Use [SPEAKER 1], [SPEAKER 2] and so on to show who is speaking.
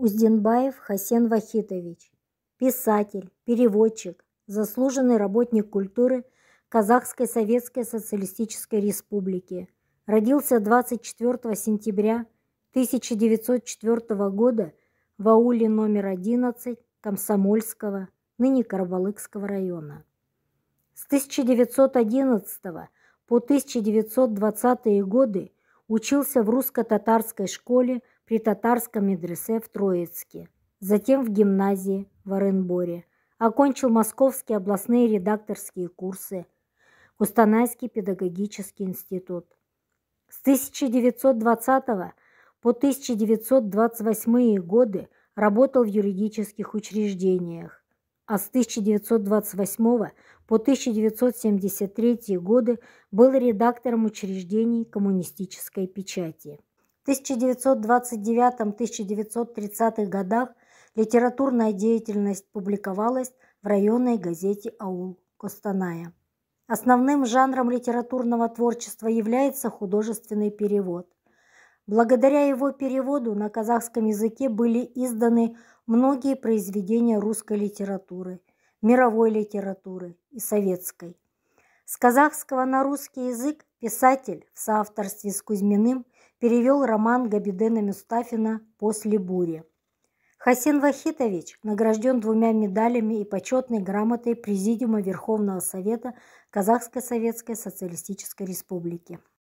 [SPEAKER 1] Узденбаев Хасен Вахитович, писатель, переводчик, заслуженный работник культуры Казахской Советской Социалистической Республики. Родился 24 сентября 1904 года в ауле номер 11 Комсомольского, ныне Карабалыкского района. С 1911 по 1920 годы учился в русско-татарской школе при татарском медресе в Троицке, затем в гимназии в Оренборе. Окончил московские областные редакторские курсы, Кустанайский педагогический институт. С 1920 по 1928 годы работал в юридических учреждениях, а с 1928 по 1973 годы был редактором учреждений коммунистической печати. 1929-1930 годах литературная деятельность публиковалась в районной газете «Аул» Костаная. Основным жанром литературного творчества является художественный перевод. Благодаря его переводу на казахском языке были изданы многие произведения русской литературы, мировой литературы и советской. С казахского на русский язык писатель в соавторстве с Кузьминым – перевел роман Габидена Мустафина «После бури». Хасен Вахитович награжден двумя медалями и почетной грамотой Президиума Верховного Совета Казахской Советской Социалистической Республики.